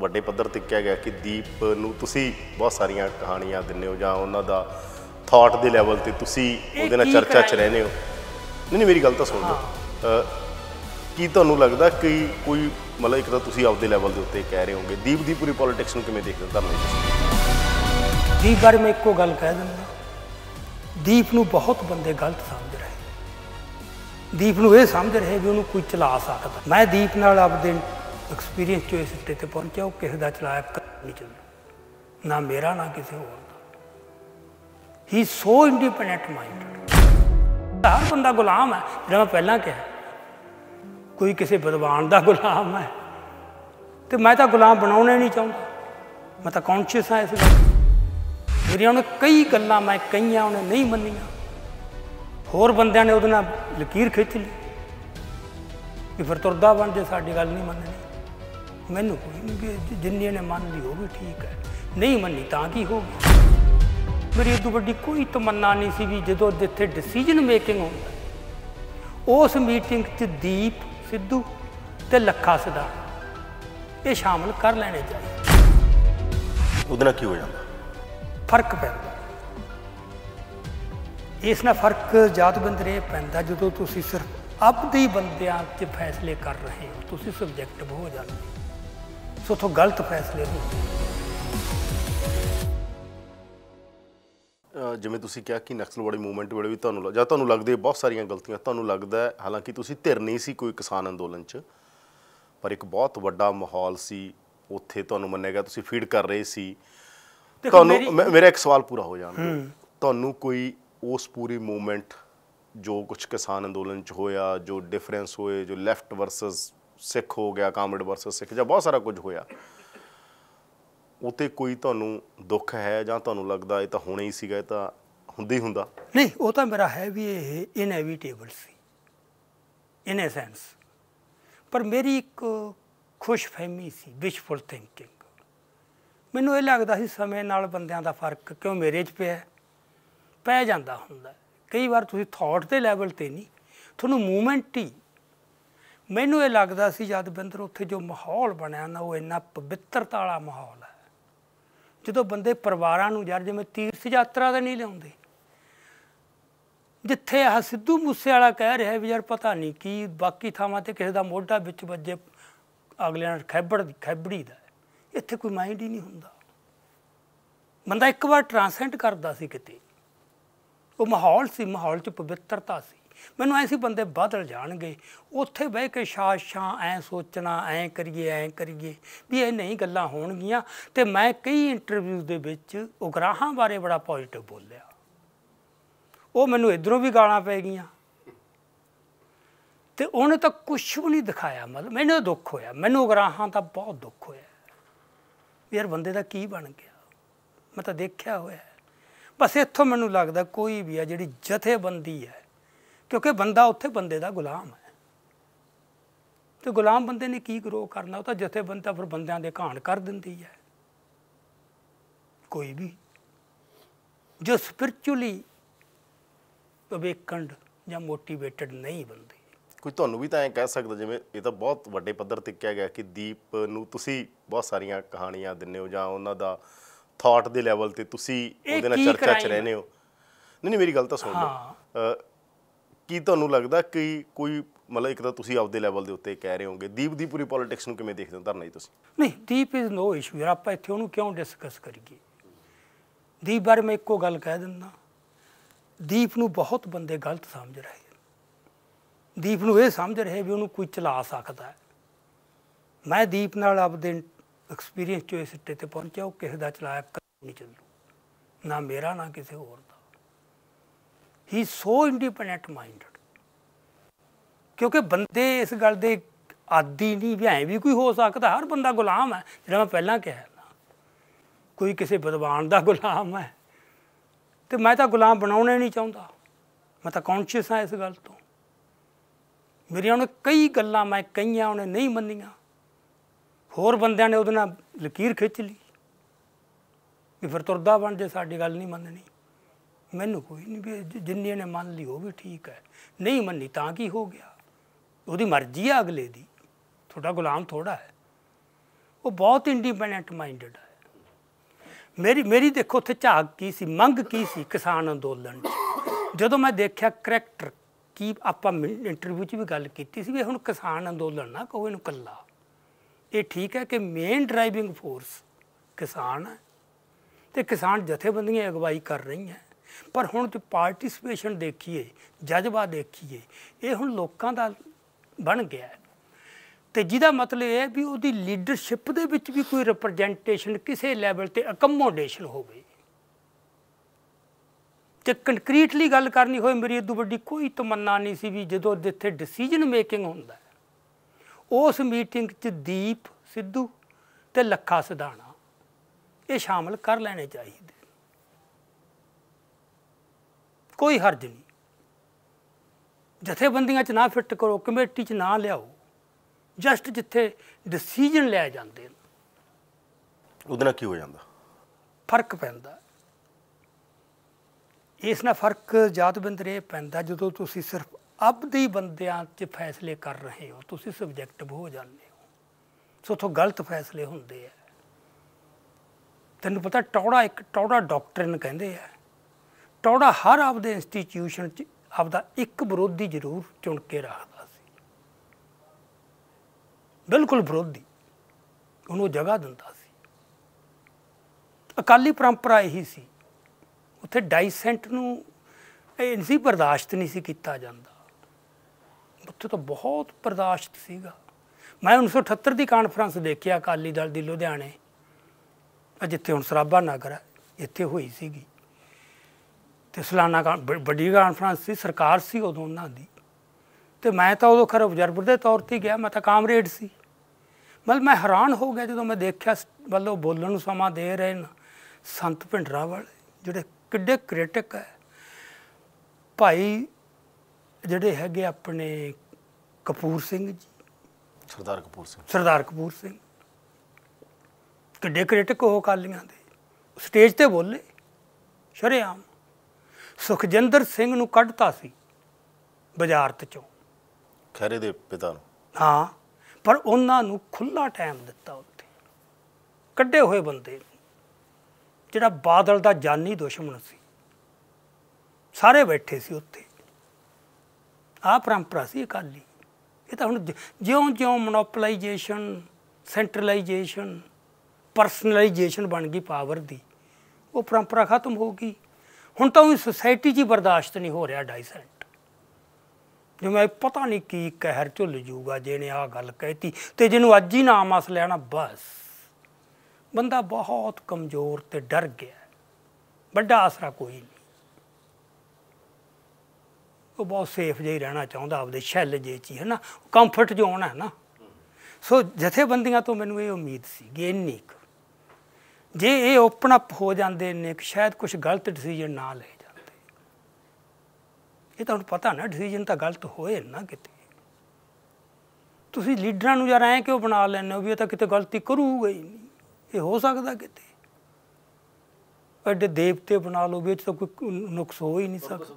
ਵੱਡੇ ਪੱਧਰ ਤੇ ਕਿਹਾ ਗਿਆ ਕਿ ਦੀਪ ਨੂੰ ਤੁਸੀਂ ਬਹੁਤ ਸਾਰੀਆਂ ਕਹਾਣੀਆਂ ਦਿੰਨੇ ਹੋ ਜਾਂ ਉਹਨਾਂ ਦਾ ਥਾਟ ਦੇ ਲੈਵਲ ਤੇ ਤੁਸੀਂ ਉਹਦੇ ਨਾਲ ਚਰਚਾ 'ਚ ਰਹਿੰਦੇ ਹੋ ਨਹੀਂ ਨਹੀਂ ਮੇਰੀ ਗੱਲ ਤਾਂ ਸੁਣ ਲਓ ਕੀ ਤੁਹਾਨੂੰ ਲੱਗਦਾ ਕਿ ਕੋਈ ਮਤਲਬ ਇੱਕ ਤਾਂ ਤੁਸੀਂ ਆਪਦੇ ਲੈਵਲ ਦੇ ਉੱਤੇ ਕਹਿ ਰਹੇ ਹੋਗੇ ਦੀਪ ਦੀ ਪੂਰੀ ਪੋਲਿਟਿਕਸ ਨੂੰ ਕਿਵੇਂ ਦੇਖਦੇ ਤੁਹਾਨੂੰ ਦੀਪ ਬਾਰੇ ਮੈਂ ਇੱਕੋ ਗੱਲ ਕਹਿ ਦਿੰਦਾ ਦੀਪ ਨੂੰ ਬਹੁਤ ਬੰਦੇ ਗਲਤ ਸਮਝ ਰਹੇ ਦੀਪ ਨੂੰ ਇਹ ਸਮਝ ਰਹੇ ਵੀ ਉਹਨੂੰ ਕੋਈ ਚਲਾ ਸਕਦਾ ਮੈਂ ਦੀਪ ਨਾਲ ਆਪਦੇ ਐਕਸਪੀਰੀਅੰਸ ਜੋ ਇਸ ਸਿੱਟੇ ਤੇ ਪਹੁੰਚਿਆ ਉਹ ਕਿਸੇ ਦਾ ਚਲਾਇਆ ਨਹੀਂ ਚੱਲਦਾ ਨਾ ਮੇਰਾ ਨਾ ਕਿਸੇ ਹੋਰ ਦਾ ਹੀ ਸੋ ਇੰਡੀਪੈਂਡੈਂਟ ਮਾਈਂਡਡ ਹਰ ਬੰਦਾ ਗੁਲਾਮ ਹੈ ਜਿਵੇਂ ਮੈਂ ਪਹਿਲਾਂ ਕਿਹਾ ਕੋਈ ਕਿਸੇ ਵਿਦਵਾਨ ਦਾ ਗੁਲਾਮ ਹੈ ਤੇ ਮੈਂ ਤਾਂ ਗੁਲਾਮ ਬਣਾਉਣਾ ਨਹੀਂ ਚਾਹੁੰਦਾ ਮੈਂ ਤਾਂ ਕੌਨਸ਼ੀਅਸ ਹਾਂ ਇਸ ਗੱਲ ਮੇਰੀਆਂ ਉਹਨੇ ਕਈ ਗੱਲਾਂ ਮੈਂ ਕਈਆਂ ਉਹਨੇ ਨਹੀਂ ਮੰਨੀਆਂ ਹੋਰ ਬੰਦਿਆਂ ਨੇ ਉਹਦੇ ਨਾਲ ਲਕੀਰ ਖਿੱਚ ਲਈ ਕਿ ਫਿਰ ਤੁਰਦਾ ਬਣ ਜੇ ਸਾਡੀ ਗੱਲ ਨਹੀਂ ਮੰਨਦੇ ਮੈਨੂੰ ਕੋਈ ਨਹੀਂ ਜਿੰਨੀ ਨੇ ਮੰਨ ਲਈ ਉਹ ਵੀ ਠੀਕ ਹੈ ਨਹੀਂ ਮੰਨੀ ਤਾਂ ਕੀ ਹੋ ਗਿਆ ਮੇਰੀ ਇਹ ਤੋਂ ਵੱਡੀ ਕੋਈ ਤਮੰਨਾ ਨਹੀਂ ਸੀ ਵੀ ਜਦੋਂ ਜਿੱਥੇ ਡਿਸੀਜਨ ਮੇਕਿੰਗ ਹੁੰਦਾ ਉਸ ਮੀਟਿੰਗ 'ਚ ਦੀਪ ਸਿੱਧੂ ਤੇ ਲੱਖਾ ਸਦਾ ਇਹ ਸ਼ਾਮਲ ਕਰ ਲੈਣੇ ਚਾਹੀਦੇ ਉਹਦੇ ਨਾਲ ਕੀ ਹੋ ਜਾਂਦਾ ਫਰਕ ਪੈਂਦਾ ਇਸ ਨਾਲ ਫਰਕ ਜਾਤਬੰਦ ਰੇ ਪੈਂਦਾ ਜਦੋਂ ਤੁਸੀਂ ਸਿਰਫ ਆਪਦੇ ਹੀ ਬੰਦਿਆਂ 'ਚ ਫੈਸਲੇ ਕਰ ਰਹੇ ਹੋ ਤੁਸੀਂ ਸਬਜੈਕਟਿਵ ਹੋ ਜਾਂਦੇ ਹੋ ਸੋ ਤੋਂ ਗਲਤ ਫੈਸਲੇ ਹੁੰਦੇ ਜਿਵੇਂ ਤੁਸੀਂ ਕਿਹਾ ਕਿ ਨਕਸਲਵਾੜੀ ਮੂਵਮੈਂਟ ਵੇਲੇ ਵੀ ਤੁਹਾਨੂੰ ਜਾਂ ਤੁਹਾਨੂੰ ਲੱਗਦੇ ਬਹੁਤ ਸਾਰੀਆਂ ਗਲਤੀਆਂ ਤੁਹਾਨੂੰ ਲੱਗਦਾ ਹਾਲਾਂਕਿ ਤੁਸੀਂ ਧਿਰ ਨਹੀਂ ਸੀ ਕੋਈ ਕਿਸਾਨ ਅੰਦੋਲਨ 'ਚ ਪਰ ਇੱਕ ਬਹੁਤ ਵੱਡਾ ਮਾਹੌਲ ਸੀ ਉੱਥੇ ਤੁਹਾਨੂੰ ਮੰਨਿਆ ਗਿਆ ਤੁਸੀਂ ਫੀਡ ਕਰ ਰਹੇ ਸੀ ਤੁਹਾਨੂੰ ਮੇਰਾ ਇੱਕ ਸਵਾਲ ਪੂਰਾ ਹੋ ਜਾਣਾ ਤੁਹਾਨੂੰ ਕੋਈ ਉਸ ਪੂਰੀ ਮੂਵਮੈਂਟ ਜੋ ਕੁਝ ਕਿਸਾਨ ਅੰਦੋਲਨ ਚ ਹੋਇਆ ਜੋ ਡਿਫਰੈਂਸ ਹੋਏ ਜੋ ਲੈਫਟ ਵਰਸਸ ਸਿੱਖ ਹੋ ਗਿਆ ਕਾਮਰੇਡ ਵਰਸਸ ਸਿੱਖ ਜਾਂ ਬਹੁਤ ਸਾਰਾ ਕੁਝ ਹੋਇਆ ਉਤੇ ਕੋਈ ਤੁਹਾਨੂੰ ਦੁੱਖ ਹੈ ਜਾਂ ਤੁਹਾਨੂੰ ਲੱਗਦਾ ਇਹ ਤਾਂ ਹੋਣਾ ਹੀ ਸੀਗਾ ਇਹ ਤਾਂ ਹੁੰਦੀ ਹੁੰਦਾ ਨਹੀਂ ਉਹ ਤਾਂ ਮੇਰਾ ਹੈ ਵੀ ਇਹ ਇਨੈਵਿਟੇਬਲ ਸੀ ਇਨ ਸੈਂਸ ਪਰ ਮੇਰੀ ਇੱਕ ਖੁਸ਼ਫਹਿਮੀ ਸੀ ਵਿਸ਼ਫੁਲ ਥਿੰਕਿੰਗ ਮੈਨੂੰ ਇਹ ਲੱਗਦਾ ਸੀ ਸਮੇਂ ਨਾਲ ਬੰਦਿਆਂ ਦਾ ਫਰਕ ਕਿਉਂ ਮੇਰੇ 'ਚ ਪਿਆ ਪੈ ਜਾਂਦਾ ਹੁੰਦਾ ਕਈ ਵਾਰ ਤੁਸੀਂ ਥਾਟ ਦੇ ਲੈਵਲ ਤੇ ਨਹੀਂ ਤੁਹਾਨੂੰ ਮੂਵਮੈਂਟ ਹੀ ਮੈਨੂੰ ਇਹ ਲੱਗਦਾ ਸੀ ਜਦ ਬਿੰਦਰ ਉੱਥੇ ਜੋ ਮਾਹੌਲ ਬਣਿਆ ਨਾ ਉਹ ਇੰਨਾ ਪਵਿੱਤਰਤਾ ਵਾਲਾ ਮਾਹੌਲ ਹੈ ਜਦੋਂ ਬੰਦੇ ਪਰਿਵਾਰਾਂ ਨੂੰ ਯਾਰ ਜਿਵੇਂ ਤੀਰਥ ਯਾਤਰਾ ਤੇ ਨਹੀਂ ਲਿਆਉਂਦੇ ਜਿੱਥੇ ਆ ਸਿੱਧੂ ਮੂਸੇ ਵਾਲਾ ਕਹਿ ਰਿਹਾ ਵੀ ਯਾਰ ਪਤਾ ਨਹੀਂ ਕੀ ਬਾਕੀ ਥਾਵਾਂ ਤੇ ਕਿਸੇ ਦਾ ਮੋਢਾ ਵਿੱਚ ਵੱਜੇ ਅਗਲੇ ਨਾਲ ਖੈਬੜ ਖੈਬੜੀ ਦਾ ਇੱਥੇ ਕੋਈ ਮਾਈਂਡ ਹੀ ਨਹੀਂ ਹੁੰਦਾ ਬੰਦਾ ਇੱਕ ਵਾਰ ਟ੍ਰਾਂਸੈਂਡ ਕਰਦਾ ਸੀ ਕਿਤੇ ਉਹ ਮਾਹੌਲ ਸੀ ਮਾਹੌਲ 'ਚ ਪਵਿੱਤਰਤਾ ਸੀ ਮੈਨੂੰ ਐਸੀ ਬੰਦੇ ਬਦਲ ਜਾਣਗੇ ਉੱਥੇ ਬਹਿ ਕੇ ਸ਼ਾਸ਼ਾਂ ਐ ਸੋਚਣਾ ਐ ਕਰੀਏ ਐ ਕਰੀਏ ਵੀ ਇਹ ਨਹੀਂ ਗੱਲਾਂ ਹੋਣਗੀਆਂ ਤੇ ਮੈਂ ਕਈ ਇੰਟਰਵਿਊ ਦੇ ਵਿੱਚ ਉਗਰਾਹਾਂ ਬਾਰੇ ਬੜਾ ਪੋਜ਼ਿਟਿਵ ਬੋਲਿਆ ਉਹ ਮੈਨੂੰ ਇਧਰੋਂ ਵੀ ਗਾਲਾਂ ਪੈ ਗਈਆਂ ਤੇ ਉਹਨੇ ਤਾਂ ਕੁਝ ਵੀ ਨਹੀਂ ਦਿਖਾਇਆ ਮਤਲਬ ਮੈਨੂੰ ਦੁੱਖ ਹੋਇਆ ਮੈਨੂੰ ਉਗਰਾਹਾਂ ਦਾ ਬਹੁਤ ਦੁੱਖ ਹੋਇਆ ਯਾਰ ਬੰਦੇ ਦਾ ਕੀ ਬਣ ਗਿਆ ਮੈਂ ਤਾਂ ਦੇਖਿਆ ਹੋਇਆ ਬਸ ਇੱਥੋਂ ਮੈਨੂੰ ਲੱਗਦਾ ਕੋਈ ਵੀ ਆ ਜਿਹੜੀ ਜਥੇਬੰਦੀ ਹੈ ਕਿਉਂਕਿ ਬੰਦਾ ਉੱਥੇ ਬੰਦੇ ਦਾ ਗੁਲਾਮ ਹੈ ਤੇ ਗੁਲਾਮ ਬੰਦੇ ਨੇ ਕੀ ਗਰੋ ਕਰਨਾ ਉਹ ਤਾਂ ਬੰਦਾ ਫਿਰ ਬੰਦਿਆਂ ਦੇ ਘਾਣ ਕਰ ਦਿੰਦੀ ਹੈ ਕੋਈ ਵੀ ਜੋ ਸਪਿਰਚੁਅਲੀ ਅਵੇਕਨਡ ਜਾਂ ਮੋਟੀਵੇਟਡ ਨਹੀਂ ਬੰਦੇ ਕੋਈ ਤੁਹਾਨੂੰ ਵੀ ਤਾਂ ਐ ਕਹਿ ਸਕਦਾ ਜਿਵੇਂ ਇਹ ਤਾਂ ਬਹੁਤ ਵੱਡੇ ਪੱਧਰ ਤੇ ਕਿਹਾ ਗਿਆ ਕਿ ਦੀਪ ਨੂੰ ਤੁਸੀਂ ਬਹੁਤ ਸਾਰੀਆਂ ਕਹਾਣੀਆਂ ਦਿੰਨੇ ਹੋ ਜਾਂ ਉਹਨਾਂ ਦਾ ਥਾਟ ਦੇ ਲੈਵਲ ਤੇ ਤੁਸੀਂ ਉਹਦੇ ਨਾਲ ਚਰਚਾ ਚ ਰਹਿੰਦੇ ਹੋ ਨਹੀਂ ਨਹੀਂ ਮੇਰੀ ਗੱਲ ਤਾਂ ਸੁਣ ਲਓ ਕੀ ਤੁਹਾਨੂੰ ਲੱਗਦਾ ਕਿ ਕੋਈ ਮਤਲਬ ਇੱਕ ਤਾਂ ਤੁਸੀਂ ਆਪਦੇ ਲੈਵਲ ਦੇ ਉੱਤੇ ਕਹਿ ਰਹੇ ਹੋਗੇ ਦੀਪ ਦੀ ਪੂਰੀ ਪੋਲਿਟਿਕਸ ਨੂੰ ਕਿਵੇਂ ਦੇਖਦੇ ਹੋ ਧਰਨਾ ਜੀ ਤੁਸੀਂ ਨਹੀਂ ਦੀਪ ਇਜ਼ ਨੋ ਇਸ਼ੂ ਯਾਰ ਆਪਾਂ ਇੱਥੇ ਉਹਨੂੰ ਕਿਉਂ ਡਿਸਕਸ ਕਰੀਏ ਦੀਪ ਬਾਰੇ ਮੈਂ ਇੱਕੋ ਗੱਲ ਕਹਿ ਦਿੰਦਾ ਦੀਪ ਨੂੰ ਬਹੁਤ ਬੰਦੇ ਗਲਤ ਸਮਝ ਰਹੇ ਦੀਪ ਨੂੰ ਇਹ ਸਮਝ ਰਹੇ ਵੀ ਉਹਨੂੰ ਕੋਈ ਚਲਾ ਸਕਦਾ ਹੈ ਮੈਂ ਦੀਪ ਨਾਲ ਆਪਦੇ ਐਕਸਪੀਰੀਅੰਸ ਚੋਂ ਇਸ ਸਿੱਟੇ ਤੇ ਪਹੁੰਚਿਆ ਉਹ ਕਿਸੇ ਦਾ ਚਲਾਇਆ ਨਹੀਂ ਚੱਲੂ ਨਾ ਮੇਰਾ ਨਾ ਕਿਸੇ ਹੋਰ ਦਾ ਹੀ ਸੋ ਇੰਡੀਪੈਂਡੈਂਟ ਮਾਈਂਡਡ ਕਿਉਂਕਿ ਬੰਦੇ ਇਸ ਗੱਲ ਦੇ ਆਦੀ ਨਹੀਂ ਵੀ ਐ ਵੀ ਕੋਈ ਹੋ ਸਕਦਾ ਹਰ ਬੰਦਾ ਗੁਲਾਮ ਹੈ ਜਿਹੜਾ ਮੈਂ ਪਹਿਲਾਂ ਕਿਹਾ ਕੋਈ ਕਿਸੇ ਵਿਦਵਾਨ ਦਾ ਗੁਲਾਮ ਹੈ ਤੇ ਮੈਂ ਤਾਂ ਗੁਲਾਮ ਬਣਾਉਣਾ ਨਹੀਂ ਚਾਹੁੰਦਾ ਮੈਂ ਤਾਂ ਕੌਨਸ਼ੀਅਸ ਹਾਂ ਇਸ ਗੱਲ ਤੋਂ ਮੇਰੀਆਂ ਉਹਨੇ ਕਈ ਗੱਲਾਂ ਮੈਂ ਕਈਆਂ ਉਹਨੇ ਨਹੀਂ ਮੰਨੀਆਂ ਹੋਰ ਬੰਦਿਆਂ ਨੇ ਉਹਦੇ ਨਾਲ ਲਕੀਰ ਖਿੱਚ ਲਈ ਵੀ ਫਿਰ ਤੁਰਦਾ ਬਣ ਜੇ ਸਾਡੀ ਗੱਲ ਨਹੀਂ ਮੰਨਣੀ ਮੈਨੂੰ ਕੋਈ ਨਹੀਂ ਵੀ ਜਿੰਨੀ ਨੇ ਮੰਨ ਲਈ ਉਹ ਵੀ ਠੀਕ ਹੈ ਨਹੀਂ ਮੰਨੀ ਤਾਂ ਕੀ ਹੋ ਗਿਆ ਉਹਦੀ ਮਰਜ਼ੀ ਆ ਅਗਲੇ ਦੀ ਤੁਹਾਡਾ ਗੁਲਾਮ ਥੋੜਾ ਹੈ ਉਹ ਬਹੁਤ ਇੰਡੀਪੈਂਡੈਂਟ ਮਾਈਂਡਡ ਹੈ ਮੇਰੀ ਮੇਰੀ ਦੇਖੋ ਉੱਥੇ ਝਾਕ ਕੀ ਸੀ ਮੰਗ ਕੀ ਸੀ ਕਿਸਾਨ ਅੰਦੋਲਨ ਜਦੋਂ ਮੈਂ ਦੇਖਿਆ ਕਰੈਕਟਰ ਕੀ ਆਪਾਂ ਇੰਟਰਵਿਊ 'ਚ ਵੀ ਗੱਲ ਕੀਤੀ ਸੀ ਵੀ ਹੁਣ ਕਿਸਾਨ ਅੰਦੋਲਨ ਨਾ ਕਹੋ ਇਹਨੂੰ ਕੱਲਾ ਇਹ ਠੀਕ ਹੈ ਕਿ ਮੇਨ ਡਰਾਈਵਿੰਗ ਫੋਰਸ ਕਿਸਾਨ ਹੈ ਤੇ ਕਿਸਾਨ ਜਥੇਬੰਦੀਆਂ ਅਗਵਾਈ ਕਰ ਰਹੀਆਂ ਪਰ ਹੁਣ ਤੇ ਪਾਰਟਿਸਪੇਸ਼ਨ ਦੇਖੀਏ ਜਜ਼ਬਾ ਦੇਖੀਏ ਇਹ ਹੁਣ ਲੋਕਾਂ ਦਾ ਬਣ ਗਿਆ ਤੇ ਜਿਹਦਾ ਮਤਲਬ ਇਹ ਹੈ ਵੀ ਉਹਦੀ ਲੀਡਰਸ਼ਿਪ ਦੇ ਵਿੱਚ ਵੀ ਕੋਈ ਰਿਪਰੈਜ਼ੈਂਟੇਸ਼ਨ ਕਿਸੇ ਲੈਵਲ ਤੇ ਅਕਮੋਡੇਸ਼ਨ ਹੋਵੇ ਤੇ ਕੰਕਰੀਟਲੀ ਗੱਲ ਕਰਨੀ ਹੋਏ ਮੇਰੀ ਇਦੋਂ ਵੱਡੀ ਕੋਈ ਤਮੰਨਾ ਨਹੀਂ ਸੀ ਵੀ ਜਦੋਂ ਜਿੱਥੇ ਡਿਸੀਜਨ ਮੇਕਿੰਗ ਹੁੰਦਾ ਉਸ ਮੀਟਿੰਗ 'ਚ ਦੀਪ ਸਿੱਧੂ ਤੇ ਲੱਖਾ ਸਿਧਾਣਾ ਇਹ ਸ਼ਾਮਲ ਕਰ ਲੈਣੇ ਚਾਹੀਦੇ ਕੋਈ ਹਰਜ ਨਹੀਂ ਜਥੇਬੰਦੀਆਂ 'ਚ ਨਾ ਫਿੱਟ ਕਰੋ ਕਮੇਟੀ 'ਚ ਨਾ ਲਿਆਓ ਜਸਟ ਜਿੱਥੇ ਡਿਸੀਜਨ ਲਿਆ ਜਾਂਦੇ ਉਹਦੇ ਨਾਲ ਕੀ ਹੋ ਜਾਂਦਾ ਫਰਕ ਪੈਂਦਾ ਇਸ ਨਾਲ ਫਰਕ ਜਾਤ ਇਹ ਪੈਂਦਾ ਜਦੋਂ ਤੁਸੀਂ ਸਿਰਫ ਆਪਦੇ ਬੰਦਿਆਂ 'ਚ ਫੈਸਲੇ ਕਰ ਰਹੇ ਹੋ ਤੁਸੀਂ ਸਬਜੈਕਟਿਵ ਹੋ ਜਾਂਦੇ ਹੋ ਸੋ ਤੋਂ ਗਲਤ ਫੈਸਲੇ ਹੁੰਦੇ ਆ ਤੈਨੂੰ ਪਤਾ ਟੌੜਾ ਇੱਕ ਟੌੜਾ ਡਾਕਟਰਨ ਕਹਿੰਦੇ ਆ ਟੌੜਾ ਹਰ ਆਪਦੇ ਇੰਸਟੀਚਿਊਸ਼ਨ 'ਚ ਆਪਦਾ ਇੱਕ ਵਿਰੋਧੀ ਜ਼ਰੂਰ ਚੁਣ ਕੇ ਰੱਖਦਾ ਸੀ ਬਿਲਕੁਲ ਵਿਰੋਧੀ ਉਹਨੂੰ ਜਗ੍ਹਾ ਦਿੰਦਾ ਸੀ ਅਕਾਲੀ ਪਰੰਪਰਾ ਇਹੀ ਸੀ ਉੱਥੇ ਡਾਈਸੈਂਟ ਨੂੰ ਇਹ ਨਹੀਂ ਬਰਦਾਸ਼ਤ ਨਹੀਂ ਸੀ ਕੀਤਾ ਜਾਂਦਾ ਉੱਥੇ ਤਾਂ ਬਹੁਤ ਬਰਦਾਸ਼ਤ ਸੀਗਾ ਮੈਂ 1978 ਦੀ ਕਾਨਫਰੰਸ ਦੇਖਿਆ ਅਕਾਲੀ ਦਲ ਦੀ ਲੁਧਿਆਣੇ ਜਿੱਥੇ ਹੁਣ ਸਰਾਬਾ ਨਗਰ ਹੈ ਇੱਥੇ ਹੋਈ ਸੀਗੀ ਤੇ ਸਲਾਨਾ ਵੱਡੀ ਕਾਨਫਰੰਸ ਸੀ ਸਰਕਾਰ ਸੀ ਉਦੋਂ ਉਹਨਾਂ ਦੀ ਤੇ ਮੈਂ ਤਾਂ ਉਦੋਂ ਖਰ ਅਬਜ਼ਰਵਰ ਦੇ ਤੌਰ ਤੇ ਗਿਆ ਮੈਂ ਤਾਂ ਕਾਮਰੇਡ ਸੀ ਮਤਲਬ ਮੈਂ ਹੈਰਾਨ ਹੋ ਗਿਆ ਜਦੋਂ ਮੈਂ ਦੇਖਿਆ ਵੱਲੋਂ ਬੋਲਣ ਨੂੰ ਸਮਾਂ ਦੇ ਰਹੇ ਨੇ ਸੰਤ ਭਿੰਡਰਾ ਵਾਲੇ ਜਿਹੜੇ ਕਿੱਡੇ ਕ੍ਰਿਟਿਕ ਹੈ ਭਾਈ ਜਿਹੜੇ ਹੈਗੇ ਆਪਣੇ ਕਪੂਰ ਸਿੰਘ ਜੀ ਸਰਦਾਰ ਕਪੂਰ ਸਿੰਘ ਸਰਦਾਰ ਕਪੂਰ ਸਿੰਘ ਕਿੱਡੇ ਕ੍ਰਿਟਿਕ ਉਹ ਕਾਲੀਆਂ ਦੇ ਸਟੇਜ ਤੇ ਬੋਲੇ ਸ਼ਰੇਆਮ ਸੁਖਜਿੰਦਰ ਸਿੰਘ ਨੂੰ ਕੱਢਤਾ ਸੀ ਬਾਜ਼ਾਰਤ ਚੋਂ ਖੈਰੇ ਦੇ ਪਿਤਾ ਨੂੰ ਹਾਂ ਪਰ ਉਹਨਾਂ ਨੂੰ ਖੁੱਲਾ ਟਾਈਮ ਦਿੱਤਾ ਉੱਥੇ ਕੱਢੇ ਹੋਏ ਬੰਦੇ ਜਿਹੜਾ ਬਾਦਲ ਦਾ ਜਾਨੀ ਦੁਸ਼ਮਣ ਸੀ ਸਾਰੇ ਬੈਠੇ ਸੀ ਉੱਥੇ ਆ ਪਰੰਪਰਾ ਸੀ ਅਕਾਲੀ ਇਹ ਤਾਂ ਹੁਣ ਜਿਉਂ-ਜਿਉਂ ਮੋਨੋਪੋਲਾਈਜੇਸ਼ਨ ਸੈਂਟਰਲਾਈਜੇਸ਼ਨ ਪਰਸਨਲਾਈਜੇਸ਼ਨ ਬਣ ਗਈ ਪਾਵਰ ਦੀ ਉਹ ਪਰੰਪਰਾ ਖਤਮ ਹੋ ਗਈ ਹੁਣ ਤਾਂ ਉਹ ਸੋਸਾਇਟੀ 'ਚ ਹੀ ਬਰਦਾਸ਼ਤ ਨਹੀਂ ਹੋ ਰਿਹਾ ਡਾਈਸੈਂਟ ਮੈਂ ਪਤਾ ਨਹੀਂ ਕੀ ਕਹਿਰ ਝੁੱਲ ਜੂਗਾ ਜਿਹਨੇ ਆ ਗੱਲ ਕਹਿਤੀ ਤੇ ਜਿਹਨੂੰ ਅੱਜ ਹੀ ਨਾਮ ਅਸ ਲੈਣਾ ਬਸ ਬੰਦਾ ਬਹੁਤ ਕਮਜ਼ੋਰ ਤੇ ਡਰ ਗਿਆ ਵੱਡਾ ਆਸਰਾ ਕੋਈ ਨਹੀਂ ਉਹ ਬਹੁਤ ਸੇਫ ਜਿਹਾ ਹੀ ਰਹਿਣਾ ਚਾਹੁੰਦਾ ਆਪਦੇ ਸ਼ੈਲ ਜੇ ਚ ਹੈ ਨਾ ਕੰਫਰਟ ਜ਼ੋਨ ਹੈ ਨਾ ਸੋ ਜਥੇਬੰਦੀਆਂ ਤੋਂ ਮੈਨੂੰ ਇਹ ਉਮੀਦ ਸੀ ਗੇਨ ਕੁ ਜੇ ਇਹ ਓਪਨ ਅਪ ਹੋ ਜਾਂਦੇ ਨੇ ਕਿ ਸ਼ਾਇਦ ਕੁਝ ਗਲਤ ਡਿਸੀਜਨ ਨਾ ਲਏ ਜਾਂਦੇ ਇਹ ਤੁਹਾਨੂੰ ਪਤਾ ਨਾ ਡਿਸੀਜਨ ਤਾਂ ਗਲਤ ਹੋਏ ਨਾ ਕਿਤੇ ਤੁਸੀਂ ਲੀਡਰਾਂ ਨੂੰ ਯਾਰ ਐ ਕਿਉਂ ਬਣਾ ਲੈਣੇ ਹੋ ਵੀ ਇਹ ਤਾਂ ਕਿਤੇ ਗਲਤੀ ਕਰੂਗਾ ਹੀ ਨਹੀਂ ਇਹ ਹੋ ਸਕਦਾ ਕਿਤੇ ਅੱਡੇ ਦੇਵਤੇ ਬਣਾ ਲਓ ਵੀ ਇਹ ਤਾਂ ਕੋਈ ਨੁਕਸ ਹੋ ਹੀ ਨਹੀਂ ਸਕਦਾ